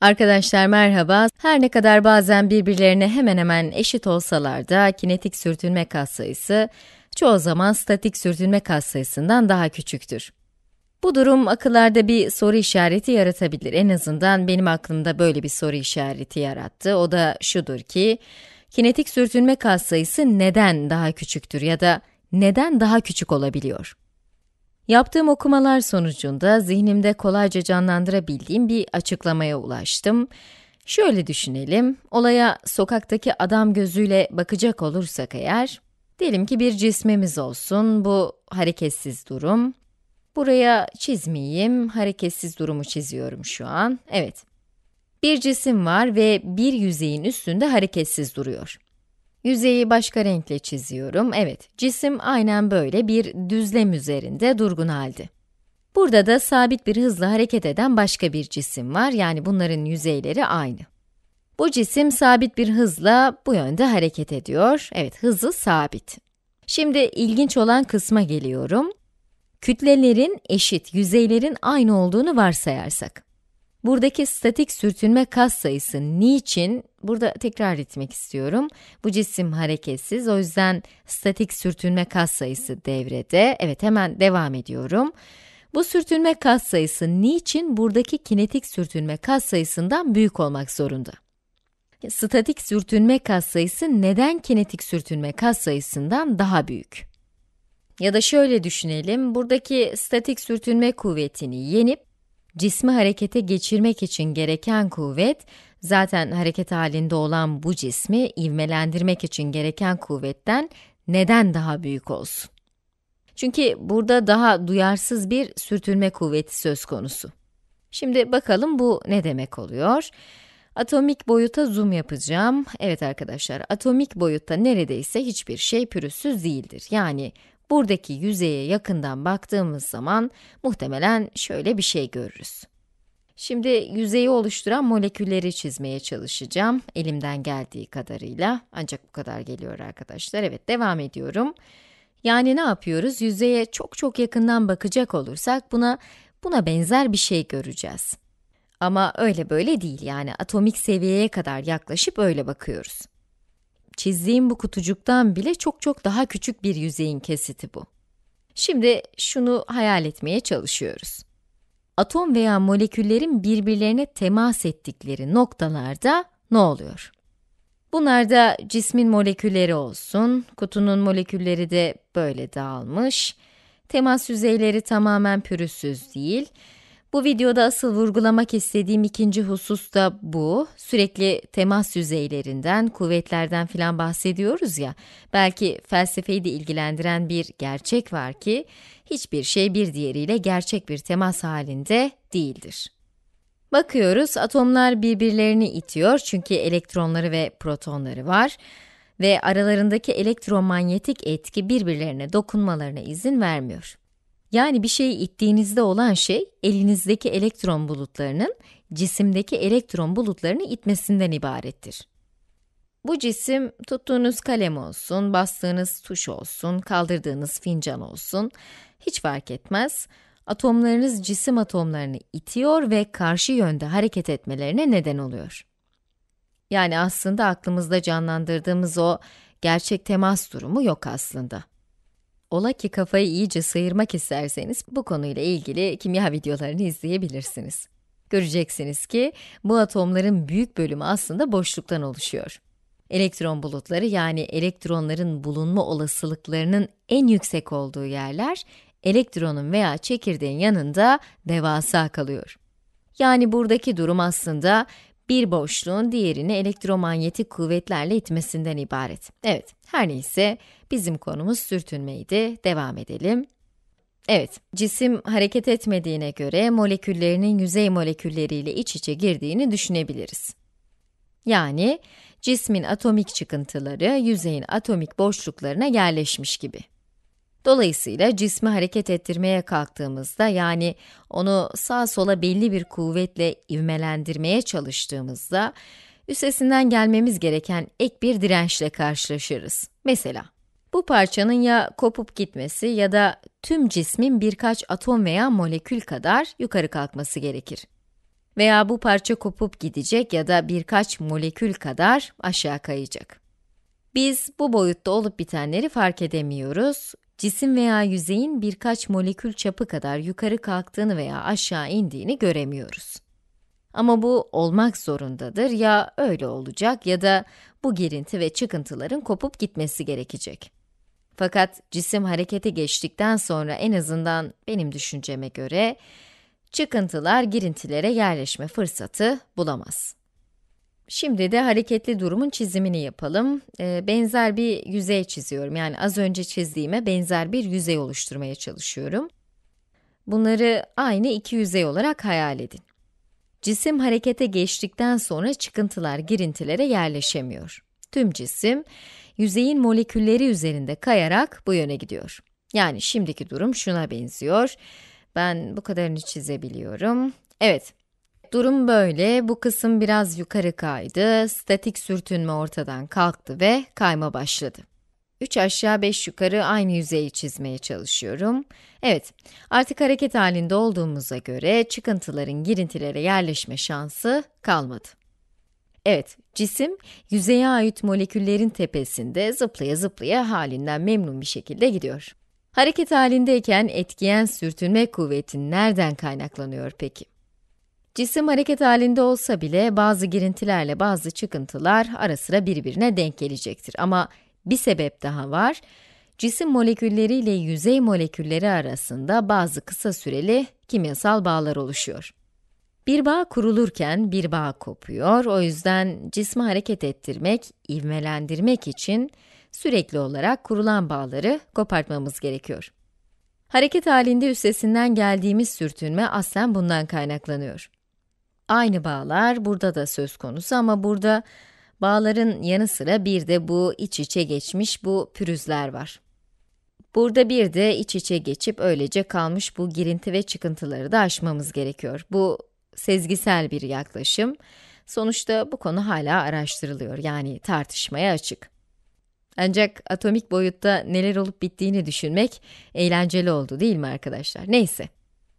Arkadaşlar merhaba. Her ne kadar bazen birbirlerine hemen hemen eşit olsalar da kinetik sürtünme katsayısı çoğu zaman statik sürtünme katsayısından daha küçüktür. Bu durum akıllarda bir soru işareti yaratabilir. En azından benim aklımda böyle bir soru işareti yarattı. O da şudur ki, kinetik sürtünme katsayısı neden daha küçüktür ya da neden daha küçük olabiliyor? Yaptığım okumalar sonucunda zihnimde kolayca canlandırabildiğim bir açıklamaya ulaştım. Şöyle düşünelim, olaya sokaktaki adam gözüyle bakacak olursak eğer, diyelim ki bir cismimiz olsun, bu hareketsiz durum. Buraya çizmeyeyim, hareketsiz durumu çiziyorum şu an, evet. Bir cisim var ve bir yüzeyin üstünde hareketsiz duruyor. Yüzeyi başka renkle çiziyorum. Evet, cisim aynen böyle bir düzlem üzerinde durgun halde. Burada da sabit bir hızla hareket eden başka bir cisim var. Yani bunların yüzeyleri aynı. Bu cisim sabit bir hızla bu yönde hareket ediyor. Evet, hızı sabit. Şimdi ilginç olan kısma geliyorum. Kütlelerin eşit, yüzeylerin aynı olduğunu varsayarsak. Buradaki statik sürtünme kas sayısı niçin? Burada tekrar etmek istiyorum. Bu cisim hareketsiz o yüzden statik sürtünme kas sayısı devrede. Evet hemen devam ediyorum. Bu sürtünme kas sayısı niçin buradaki kinetik sürtünme kas sayısından büyük olmak zorunda? Statik sürtünme kas sayısı neden kinetik sürtünme kas sayısından daha büyük? Ya da şöyle düşünelim, buradaki statik sürtünme kuvvetini yenip cismi harekete geçirmek için gereken kuvvet, zaten hareket halinde olan bu cismi ivmelendirmek için gereken kuvvetten neden daha büyük olsun? Çünkü burada daha duyarsız bir sürtünme kuvveti söz konusu. Şimdi bakalım bu ne demek oluyor? Atomik boyuta zoom yapacağım. Evet arkadaşlar, atomik boyutta neredeyse hiçbir şey pürüzsüz değildir. Yani Buradaki yüzeye yakından baktığımız zaman muhtemelen şöyle bir şey görürüz. Şimdi yüzeyi oluşturan molekülleri çizmeye çalışacağım. Elimden geldiği kadarıyla. Ancak bu kadar geliyor arkadaşlar. Evet devam ediyorum. Yani ne yapıyoruz? Yüzeye çok çok yakından bakacak olursak buna buna benzer bir şey göreceğiz. Ama öyle böyle değil yani atomik seviyeye kadar yaklaşıp öyle bakıyoruz çizdiğim bu kutucuktan bile çok çok daha küçük bir yüzeyin kesiti bu. Şimdi şunu hayal etmeye çalışıyoruz. Atom veya moleküllerin birbirlerine temas ettikleri noktalarda ne oluyor? Bunlar cismin molekülleri olsun, kutunun molekülleri de böyle dağılmış. Temas yüzeyleri tamamen pürüzsüz değil bu videoda asıl vurgulamak istediğim ikinci husus da bu. Sürekli temas yüzeylerinden, kuvvetlerden filan bahsediyoruz ya. Belki felsefeyi de ilgilendiren bir gerçek var ki hiçbir şey bir diğeriyle gerçek bir temas halinde değildir. Bakıyoruz, atomlar birbirlerini itiyor çünkü elektronları ve protonları var ve aralarındaki elektromanyetik etki birbirlerine dokunmalarına izin vermiyor. Yani bir şeyi ittiğinizde olan şey elinizdeki elektron bulutlarının cisimdeki elektron bulutlarını itmesinden ibarettir. Bu cisim tuttuğunuz kalem olsun, bastığınız tuş olsun, kaldırdığınız fincan olsun hiç fark etmez. Atomlarınız cisim atomlarını itiyor ve karşı yönde hareket etmelerine neden oluyor. Yani aslında aklımızda canlandırdığımız o gerçek temas durumu yok aslında. Ola ki kafayı iyice sıyırmak isterseniz bu konuyla ilgili kimya videolarını izleyebilirsiniz. Göreceksiniz ki bu atomların büyük bölümü aslında boşluktan oluşuyor. Elektron bulutları yani elektronların bulunma olasılıklarının en yüksek olduğu yerler elektronun veya çekirdeğin yanında devasa kalıyor. Yani buradaki durum aslında bir boşluğun diğerini elektromanyetik kuvvetlerle itmesinden ibaret. Evet, her neyse bizim konumuz sürtünmeydi. Devam edelim. Evet, cisim hareket etmediğine göre moleküllerinin yüzey molekülleriyle iç içe girdiğini düşünebiliriz. Yani cismin atomik çıkıntıları yüzeyin atomik boşluklarına yerleşmiş gibi. Dolayısıyla cismi hareket ettirmeye kalktığımızda yani onu sağ sola belli bir kuvvetle ivmelendirmeye çalıştığımızda üstesinden gelmemiz gereken ek bir dirençle karşılaşırız. Mesela bu parçanın ya kopup gitmesi ya da tüm cismin birkaç atom veya molekül kadar yukarı kalkması gerekir. Veya bu parça kopup gidecek ya da birkaç molekül kadar aşağı kayacak. Biz bu boyutta olup bitenleri fark edemiyoruz cisim veya yüzeyin birkaç molekül çapı kadar yukarı kalktığını veya aşağı indiğini göremiyoruz. Ama bu olmak zorundadır, ya öyle olacak ya da bu girinti ve çıkıntıların kopup gitmesi gerekecek. Fakat cisim harekete geçtikten sonra en azından benim düşünceme göre, çıkıntılar girintilere yerleşme fırsatı bulamaz. Şimdi de hareketli durumun çizimini yapalım. E, benzer bir yüzey çiziyorum. Yani az önce çizdiğime benzer bir yüzey oluşturmaya çalışıyorum. Bunları aynı iki yüzey olarak hayal edin. Cisim harekete geçtikten sonra çıkıntılar girintilere yerleşemiyor. Tüm cisim, yüzeyin molekülleri üzerinde kayarak bu yöne gidiyor. Yani şimdiki durum şuna benziyor. Ben bu kadarını çizebiliyorum. Evet, Durum böyle, bu kısım biraz yukarı kaydı, statik sürtünme ortadan kalktı ve kayma başladı. 3 aşağı 5 yukarı aynı yüzeyi çizmeye çalışıyorum. Evet, artık hareket halinde olduğumuza göre çıkıntıların girintilere yerleşme şansı kalmadı. Evet, cisim yüzeye ait moleküllerin tepesinde zıplaya zıplaya halinden memnun bir şekilde gidiyor. Hareket halindeyken etkiyen sürtünme kuvveti nereden kaynaklanıyor peki? Cisim hareket halinde olsa bile bazı girintilerle bazı çıkıntılar ara sıra birbirine denk gelecektir. Ama bir sebep daha var. Cisim molekülleri ile yüzey molekülleri arasında bazı kısa süreli kimyasal bağlar oluşuyor. Bir bağ kurulurken bir bağ kopuyor. O yüzden cismi hareket ettirmek, ivmelendirmek için sürekli olarak kurulan bağları kopartmamız gerekiyor. Hareket halinde üstesinden geldiğimiz sürtünme aslen bundan kaynaklanıyor. Aynı bağlar burada da söz konusu ama burada bağların yanı sıra bir de bu iç içe geçmiş bu pürüzler var. Burada bir de iç içe geçip öylece kalmış bu girinti ve çıkıntıları da aşmamız gerekiyor. Bu sezgisel bir yaklaşım. Sonuçta bu konu hala araştırılıyor, yani tartışmaya açık. Ancak atomik boyutta neler olup bittiğini düşünmek eğlenceli oldu değil mi arkadaşlar? Neyse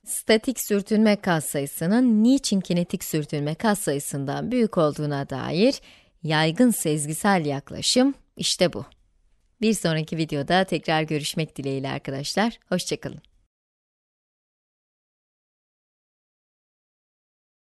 statik sürtünme katsayısının niçin kinetik sürtünme katsayısından büyük olduğuna dair yaygın sezgisel yaklaşım işte bu. Bir sonraki videoda tekrar görüşmek dileğiyle arkadaşlar, hoşçakalın.